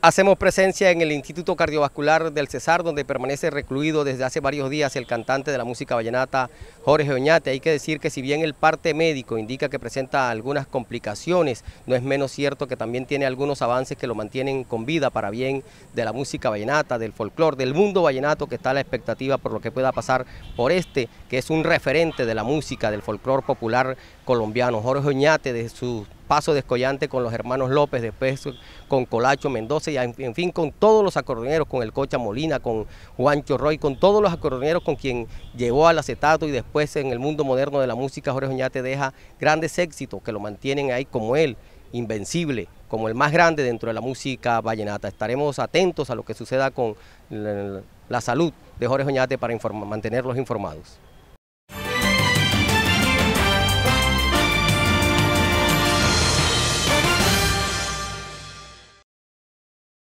Hacemos presencia en el Instituto Cardiovascular del Cesar, donde permanece recluido desde hace varios días el cantante de la música vallenata Jorge Oñate. Hay que decir que si bien el parte médico indica que presenta algunas complicaciones, no es menos cierto que también tiene algunos avances que lo mantienen con vida para bien de la música vallenata, del folclore, del mundo vallenato que está a la expectativa por lo que pueda pasar por este, que es un referente de la música, del folclor popular colombiano. Jorge Oñate, de sus Paso Descollante con los hermanos López, después con Colacho Mendoza, y en fin, con todos los acordeoneros, con el Cocha Molina, con Juancho Roy, con todos los acordeoneros con quien llevó al acetato y después en el mundo moderno de la música, Jorge Oñate deja grandes éxitos que lo mantienen ahí como él, invencible como el más grande dentro de la música vallenata. Estaremos atentos a lo que suceda con la salud de Jorge Oñate para mantenerlos informados.